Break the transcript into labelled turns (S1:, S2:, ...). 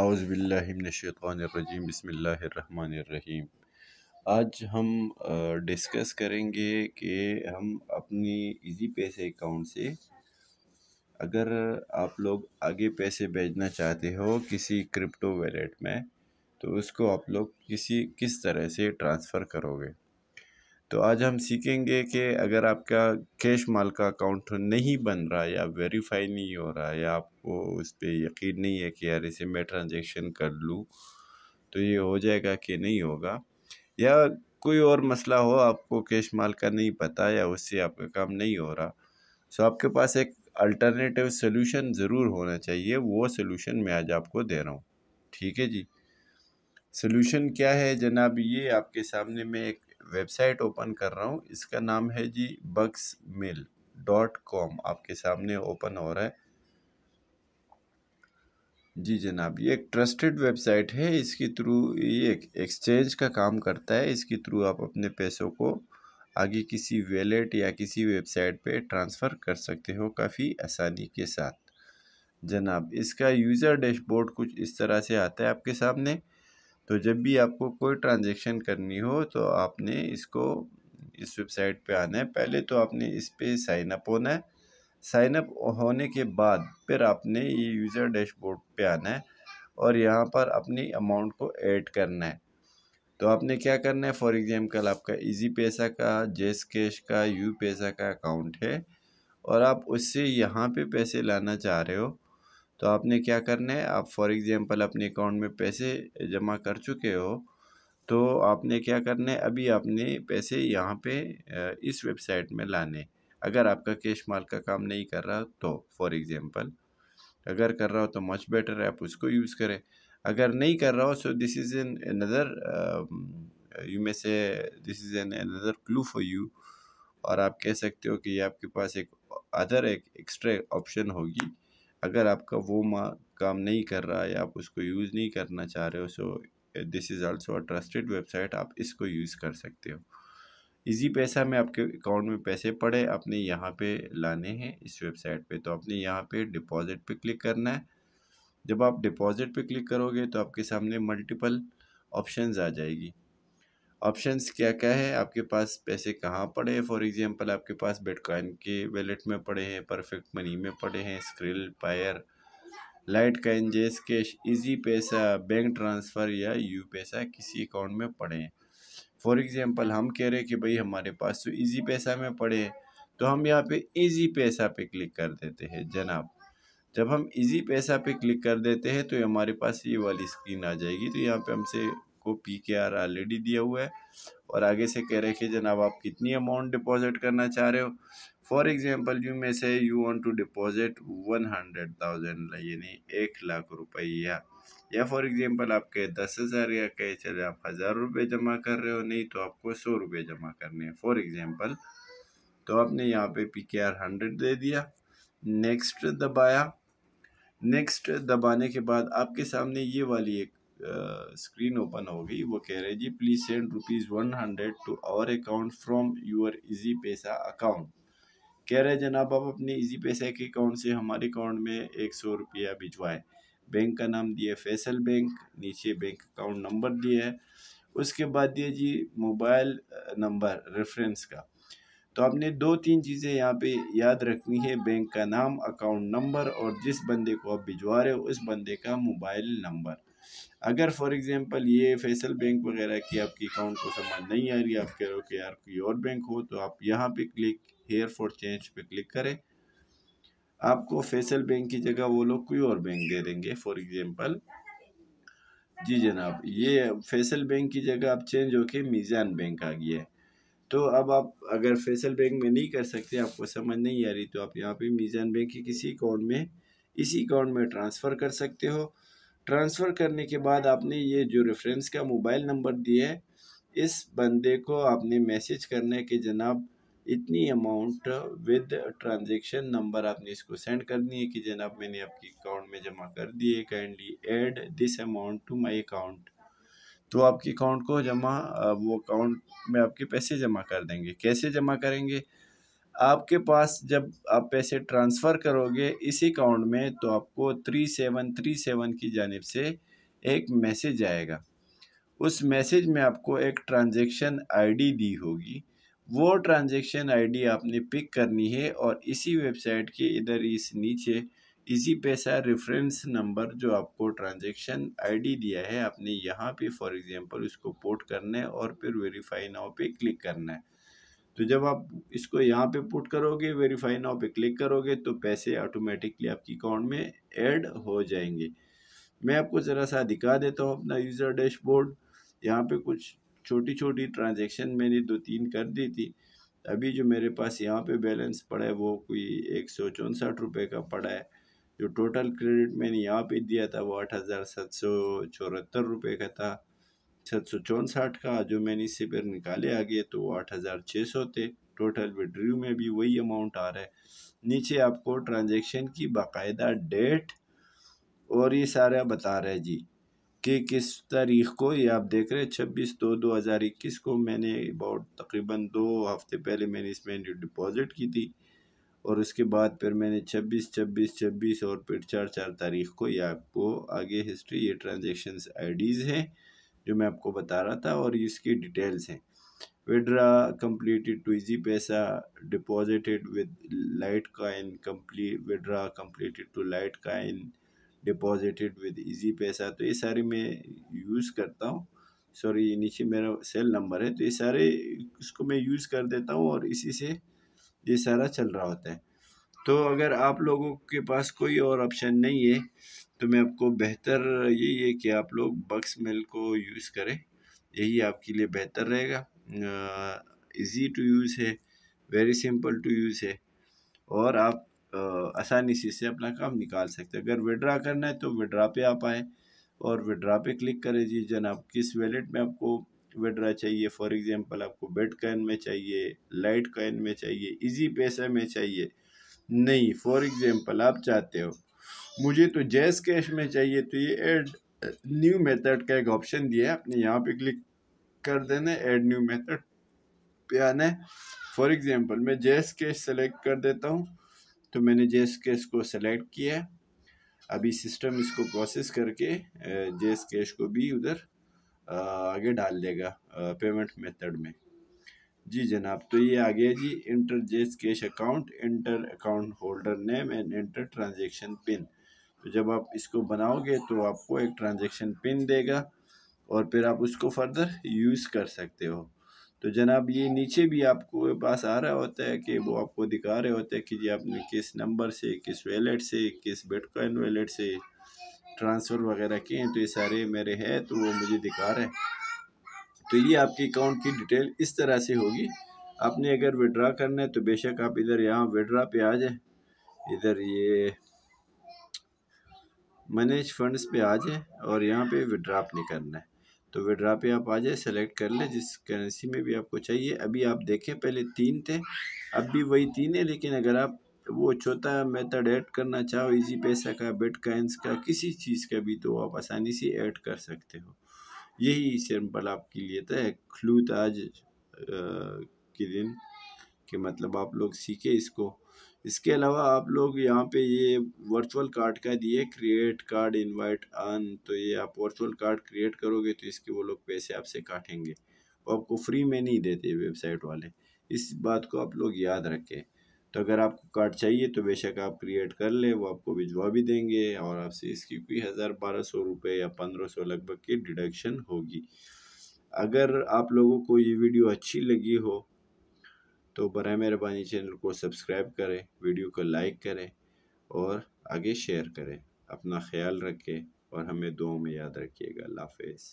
S1: आउज़बिल्लिमिनशैतरजीम बसमीम आज हम डिस्कस करेंगे कि हम अपनी इजी पैसे अकाउंट से अगर आप लोग आगे पैसे भेजना चाहते हो किसी क्रिप्टो वैलेट में तो उसको आप लोग किसी किस तरह से ट्रांसफ़र करोगे तो आज हम सीखेंगे कि अगर आपका कैश माल का अकाउंट नहीं बन रहा या वेरीफाई नहीं हो रहा या आपको उस पर यकीन नहीं है कि यार इसे मैं ट्रांजेक्शन कर लूँ तो ये हो जाएगा कि नहीं होगा या कोई और मसला हो आपको कैश माल का नहीं पता या उससे आपका काम नहीं हो रहा सो तो आपके पास एक अल्टरनेटिव सोल्यूशन ज़रूर होना चाहिए वो सोल्यूशन मैं आज आपको दे रहा हूँ ठीक है जी सोल्यूशन क्या है जनाब ये आपके सामने मैं एक वेबसाइट ओपन कर रहा हूँ इसका नाम है G bucks mail dot com आपके सामने ओपन हो रहा है जी जनाब ये एक ट्रस्टेड वेबसाइट है इसके थ्रू ये एक एक्सचेंज का काम करता है इसके थ्रू आप अपने पैसों को आगे किसी वैलेट या किसी वेबसाइट पे ट्रांसफ़र कर सकते हो काफ़ी आसानी के साथ जनाब इसका यूज़र डैशबोर्ड कुछ इस तरह से आता है आपके सामने तो जब भी आपको कोई ट्रांजेक्शन करनी हो तो आपने इसको इस वेबसाइट पे आना है पहले तो आपने इस पर साइन अप होना है साइन अप होने के बाद फिर आपने ये यूज़र डैशबोर्ड पे आना है और यहाँ पर अपनी अमाउंट को ऐड करना है तो आपने क्या करना है फॉर एग्ज़ाम्पल आपका इजी पैसा का जेस कैश का यू पैसा का अकाउंट है और आप उससे यहाँ पे पैसे लाना चाह रहे हो तो आपने क्या करना है आप फॉर एग्ज़ाम्पल अपने अकाउंट में पैसे जमा कर चुके हो तो आपने क्या करना है अभी आपने पैसे यहाँ पे इस वेबसाइट में लाने अगर आपका कैश माल का काम नहीं कर रहा तो फॉर एग्ज़ाम्पल अगर कर रहा हो तो मच बेटर है आप उसको यूज़ करें अगर नहीं कर रहा हो so this is an another you में से this is an another clue for you और आप कह सकते हो कि आपके पास एक अदर एक एक्स्ट्रा ऑप्शन होगी अगर आपका वो माँ काम नहीं कर रहा है आप उसको यूज़ नहीं करना चाह रहे हो so this is also a trusted website आप इसको यूज़ कर सकते हो इजी पैसा में आपके अकाउंट में पैसे पड़े आपने यहाँ पे लाने हैं इस वेबसाइट पे तो आपने यहाँ पे डिपॉजिट पे क्लिक करना है जब आप डिपॉजिट पे क्लिक करोगे तो आपके सामने मल्टीपल ऑप्शंस आ जाएगी ऑप्शंस क्या क्या है आपके पास पैसे कहाँ पड़े हैं फॉर एग्जांपल आपके पास बिटकॉइन के वैलेट में पड़े हैं परफेक्ट मनी में पड़े हैं Skrill Payeer Litecoin JazzCash Easypaisa bank transfer या यू पैसा किसी अकाउंट में पड़े हैं फॉर एग्ज़ाम्पल हम कह रहे हैं कि भाई हमारे पास तो ईजी पैसा में पड़े हैं तो हम यहाँ पे ईजी पैसा पे क्लिक कर देते हैं जनाब जब हम ईजी पैसा पे क्लिक कर देते हैं तो हमारे पास ये वाली स्क्रीन आ जाएगी तो यहाँ पे हमसे आपको पी के आर ऑलरेडी दिया हुआ है और आगे से कह रहे हैं कि जनाब आप कितनी अमाउंट डिपॉजिट करना चाह रहे हो फॉर एग्जांपल यू में से you want to deposit one hundred thousand यानी एक लाख रुपया या फॉर एग्जांपल कहे दस हज़ार या कहे चले आप हज़ार रुपये जमा कर रहे हो नहीं तो आपको सौ रुपये जमा करने हैं फॉर एग्जाम्पल तो आपने यहाँ पे पी के आर हंड्रेड दे दिया नेक्स्ट दबाया नेक्स्ट दबाने के बाद आपके सामने ये वाली एक स्क्रीन ओपन हो गई वो कह रहे जी please send rupees one hundred to our account from your Easypaisa account कह रहे जनाब आप अपने इजी पैसा के अकाउंट से हमारे अकाउंट में एक सौ रुपया भिजवाएं बैंक का नाम दिया फैसल बैंक नीचे बैंक अकाउंट नंबर दिया है उसके बाद दिए जी मोबाइल नंबर रेफरेंस का तो आपने दो तीन चीज़ें यहाँ पे याद रखनी है बैंक का नाम अकाउंट नंबर और जिस बंदे को आप भिजवा रहे हो उस बंदे का मोबाइल नंबर अगर फॉर एग्जांपल ये फैसल बैंक वगैरह की आपकी अकाउंट को समझ नहीं आ रही आप कह रहे हो कि यार कोई और बैंक हो तो आप यहाँ पे क्लिक हेयर फॉर चेंज पे क्लिक करें आपको फैसल बैंक की जगह वो लोग कोई और बैंक दे देंगे फॉर एग्जाम्पल जी जनाब ये फैसल बैंक की जगह आप चेंज होके मीज़ान बैंक आ गया है तो अब आप अगर फैसल बैंक में नहीं कर सकते आपको समझ नहीं आ रही तो आप यहाँ पे मीज़ान बैंक के किसी अकाउंट में इसी अकाउंट में ट्रांसफ़र कर सकते हो ट्रांसफ़र करने के बाद आपने ये जो रेफरेंस का मोबाइल नंबर दिया है इस बंदे को आपने मैसेज करना है कि जनाब इतनी अमाउंट विद ट्रांजेक्शन नंबर आपने इसको सेंड करनी है कि जनाब मैंने आपके अकाउंट में जमा कर दिए kindly add this amount to my account तो आपके अकाउंट को जमा वो अकाउंट में आपके पैसे जमा कर देंगे कैसे जमा करेंगे आपके पास जब आप पैसे ट्रांसफ़र करोगे इसी अकाउंट में तो आपको थ्री सेवन थ्री सेवन की जानब से एक मैसेज आएगा उस मैसेज में आपको एक ट्रांजेक्शन आईडी दी होगी वो ट्रांजेक्शन आईडी आपने पिक करनी है और इसी वेबसाइट के इधर इस नीचे इसी पैसा रेफरेंस नंबर जो आपको ट्रांजेक्शन आईडी दिया है आपने यहाँ पे फॉर एग्जांपल इसको पोर्ट करना है और फिर वेरीफाई नाउ पे क्लिक करना है तो जब आप इसको यहाँ पे पुट करोगे वेरीफाई नाउ पे क्लिक करोगे तो पैसे ऑटोमेटिकली आपकी अकाउंट में ऐड हो जाएंगे मैं आपको ज़रा सा दिखा देता हूँ अपना यूज़र डैशबोर्ड यहाँ पे कुछ छोटी छोटी ट्रांजेक्शन मैंने दो तीन कर दी थी अभी जो मेरे पास यहाँ पे बैलेंस पड़ा है वो कोई एक सौ चौंसठ रुपये का पड़ा है जो टोटल क्रेडिट मैंने यहाँ पर दिया था वो आठ हज़ार सात सौ चौहत्तर रुपये का था सात सौ चौंसठ का जो मैंने इससे पर निकाले आगे तो वो आठ हज़ार छः सौ थे टोटल विड्रू में भी वही अमाउंट आ रहा है नीचे आपको ट्रांजेक्शन की बाकायदा डेट और ये सारा बता रहे जी कि किस तारीख को ये आप देख रहे हैं छब्बीस दो दो हज़ार इक्कीस को मैंने अबाउट तकरीबन दो हफ्ते पहले मैंने इसमें डिपॉज़िट की थी और उसके बाद फिर मैंने छब्बीस छब्बीस छब्बीस और फिर चार चार तारीख को ये आपको आगे हिस्ट्री ये ट्रांजेक्शन आईडीज़ हैं जो मैं आपको बता रहा था और इसकी डिटेल्स हैं withdraw completed to Easypaisa deposited with Litecoin complete withdraw completed to Litecoin deposited with Easypaisa तो ये सारे मैं यूज़ करता हूँ सॉरी ये नीचे मेरा सेल नंबर है तो ये सारे इसको मैं यूज़ कर देता हूँ और इसी से ये सारा चल रहा होता है तो अगर आप लोगों के पास कोई और ऑप्शन नहीं है तो मैं आपको बेहतर यही है कि आप लोग बक्स मेल को यूज़ करें यही आपके लिए बेहतर रहेगा इजी टू यूज़ है वेरी सिंपल टू यूज़ है और आप आसानी से इससे अपना काम निकाल सकते हैं अगर विड्रा करना है तो विड्रा पे आप आए और विड्रा पे क्लिक करें जी जनाब किस वैलेट में आपको विड्रा चाहिए फॉर एग्ज़ाम्पल आपको बेट कॉइन में चाहिए लाइट कॉइन में चाहिए इजी पैसे में चाहिए नहीं फॉर एग्ज़ाम्पल आप चाहते हो मुझे तो जैस कैश में चाहिए तो ये ऐड न्यू मेथड का एक ऑप्शन दिया है आपने यहाँ पे क्लिक कर देना है ऐड न्यू मेथड पे आना है फॉर एग्ज़ाम्पल मैं जैस कैश सेलेक्ट कर देता हूँ तो मैंने जैस कैश को सेलेक्ट किया है अभी सिस्टम इसको प्रोसेस करके जैस कैश को भी उधर आगे डाल देगा पेमेंट मेथड में जी जनाब तो ये आ गया जी enter JazzCash account enter account holder name and enter transaction pin तो जब आप इसको बनाओगे तो आपको एक ट्रांजेक्शन पिन देगा और फिर आप उसको फर्दर यूज़ कर सकते हो तो जनाब ये नीचे भी आपको पास आ रहा होता है कि वो आपको दिखा रहे होते हैं कि जी आपने किस नंबर से किस वैलेट से किस बिटकॉइन वैलेट से ट्रांसफ़र वगैरह किए हैं तो ये सारे मेरे हैं तो वो मुझे दिखा रहे हैं तो ये आपके अकाउंट की डिटेल इस तरह से होगी आपने अगर विड्रा करना है तो बेशक आप इधर यहाँ विड्रा पे आ जाए इधर ये मैनेज फंड्स पे आ जाए और यहाँ पे विड्रा आपने करना है तो विड्रा पे आप आ जाए सेलेक्ट कर लें जिस करेंसी में भी आपको चाहिए अभी आप देखें पहले तीन थे अब भी वही तीन है लेकिन अगर आप वो छोटा मेथड ऐड करना चाहो इजी पैसा का बिटकॉइंस का किसी चीज़ का भी तो आप आसानी से ऐड कर सकते हो यही सिंपल आपके लिए था तो खलूत आज के दिन कि मतलब आप लोग सीखे इसको इसके अलावा आप लोग यहाँ पे ये वर्चुअल कार्ड का दिए क्रिएट कार्ड इनवाइट अन तो ये आप वर्चुअल कार्ड क्रिएट करोगे तो इसके वो लोग पैसे आपसे काटेंगे वो आपको फ्री में नहीं देते वेबसाइट वाले इस बात को आप लोग याद रखें तो अगर आपको कार्ड चाहिए तो बेशक आप क्रिएट कर ले वो आपको भिजवा भी देंगे और आपसे इसकी कोई हज़ार बारह सौ रुपये या पंद्रह सौ लगभग की डिडक्शन होगी अगर आप लोगों को ये वीडियो अच्छी लगी हो तो बर मेहरबानी चैनल को सब्सक्राइब करें वीडियो को लाइक करें और आगे शेयर करें अपना ख्याल रखें और हमें दो में याद रखिएगा हाफिज़